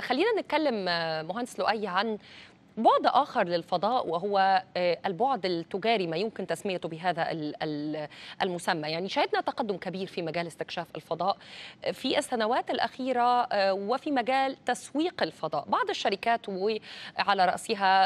خلينا نتكلم آه، مهندس لؤي عن بعد آخر للفضاء وهو آه، البعد التجاري ما يمكن تسميته بهذا المسمى يعني شهدنا تقدم كبير في مجال استكشاف الفضاء آه، في السنوات الأخيرة وفي مجال تسويق الفضاء بعض الشركات وعلى رأسها